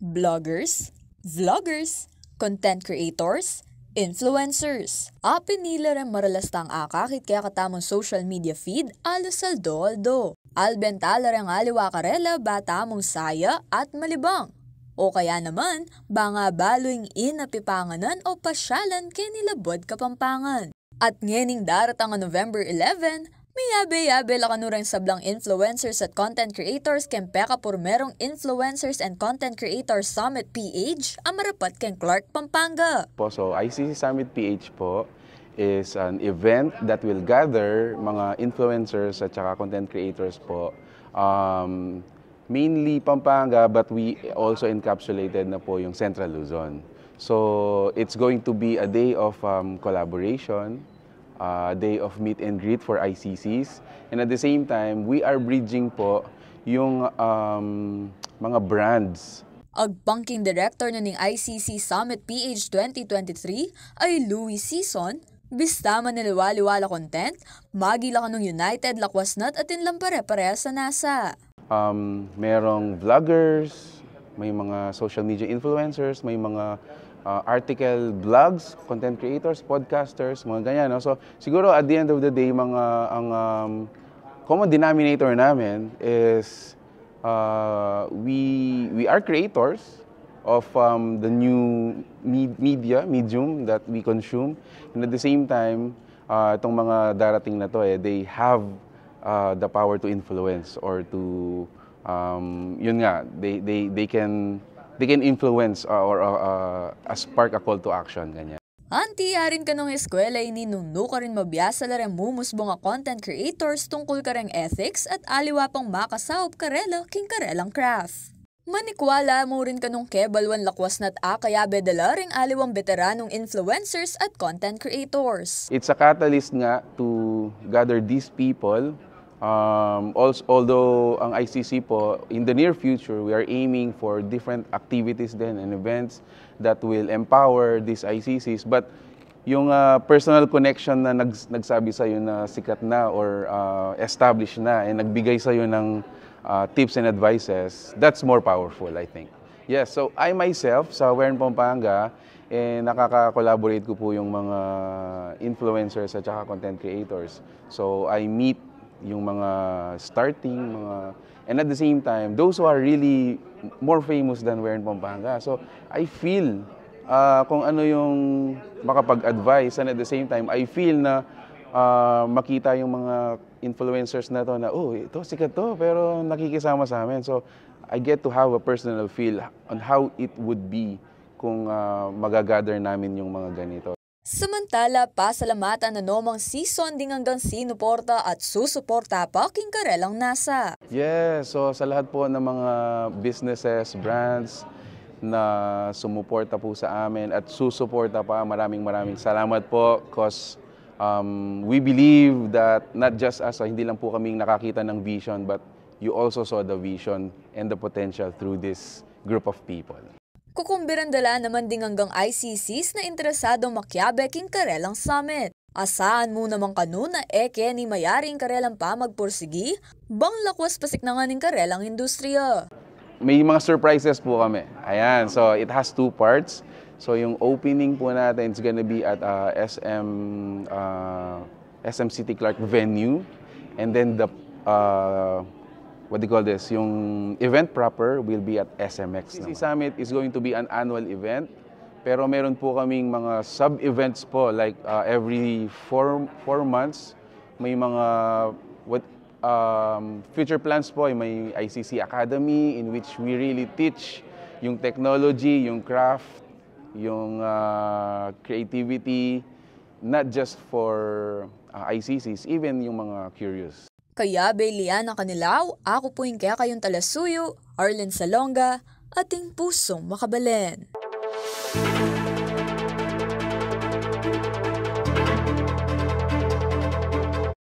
Bloggers, vloggers, content creators, Influencers, apinilaran maralastang akakit kaya katamong social media feed alo saldoldo. Albentalaren aliwa karela batamong saya at malibang. O kaya naman, banga baloing inapipanganan o pasyalan kinilabod kapampangan. At ngening darating ang November 11, may yabe-yabe lakanurang sablang influencers at content creators ken peka por merong Influencers and Content Creators Summit PH ang marapat ken Clark, Pampanga. Po, so ICC Summit PH po is an event that will gather mga influencers at saka content creators po um, mainly Pampanga but we also encapsulated na po yung Central Luzon. So it's going to be a day of um, collaboration, a day of meet and greet for ICCs, and at the same time, we are bridging po yung um, mga brands ang banking director na ning ICC Summit PH 2023 ay Louis Season, Bistama na liwaliwala content, magila ka ng United, Lakwasnat at Inlang pare sa NASA. Um, merong vloggers, may mga social media influencers, may mga uh, article blogs, content creators, podcasters, mga ganyan. No? So siguro at the end of the day, mga ang um, common denominator namin is uh, we we are creators of um, the new med- media medium that we consume and at the same time uh, itong mga darating na to eh they have uh, the power to influence or to um, yun nga they they they can became influence uh, or, or uh, uh, a spark, a call to action, ganyan. Anti, yarin ka nung eskwela, ininungno ka rin mabiyasa la mumusbong a content creators tungkol ka rin ethics at aliwa pang makasaop karela, king karelang craft. Manikwala mo rin ka nung kebalwan lakwas nat a kaya bedala ring aliwang veteranong influencers at content creators. It's a catalyst nga to gather these people Um, also, although ang ICC po, in the near future, we are aiming for different activities then and events that will empower these ICCs. But yung uh, personal connection na nag, nagsabi sa'yo na sikat na or uh, established na and nagbigay sa sa'yo ng uh, tips and advices, that's more powerful, I think. Yes, so I myself sa Wern Pampanga, eh, nakaka-collaborate ko po yung mga influencers at saka content creators. So I meet yung mga starting, mga... And at the same time, those who are really more famous than we're in Pampanga. So I feel uh, kung ano yung makapag-advise and at the same time, I feel na uh, makita yung mga influencers na to na, oh, ito, sikat to, pero nakikisama sa amin. So I get to have a personal feel on how it would be kung uh, magagather namin yung mga ganito. Samantala, pasalamatan na nomang season ding hanggang sinuporta at susuporta paking karelang nasa. Yes, so sa lahat po ng mga businesses, brands, na sumuporta po sa amin at susuporta pa. Maraming maraming salamat po because um, we believe that not just us, so ah, hindi lang po kaming nakakita ng vision but you also saw the vision and the potential through this group of people. Kukumbirandalaan naman ding hanggang ICCs na interesado makyabek King Karelang Summit. Asaan mo naman kanun na eke ni mayaring Karelang pa magpursigi, bang lakwas pasik na nga ng Karelang industriya. May mga surprises po kami. Ayan, so it has two parts. So yung opening po natin, it's gonna be at uh, SM, uh, SM City Clark venue. And then the uh, what do you call this, yung event proper will be at SMX. CC Summit is going to be an annual event. Pero meron po kaming mga sub-events po like uh, every four, four months may mga what um, future plans po may ICC Academy in which we really teach yung technology, yung craft, yung uh, creativity not just for uh, ICCs even yung mga curious. Kaya Beliana Kanilaw, ako po yung kaya kayong talasuyo, Arlen Salonga, ating pusong makabalen. Music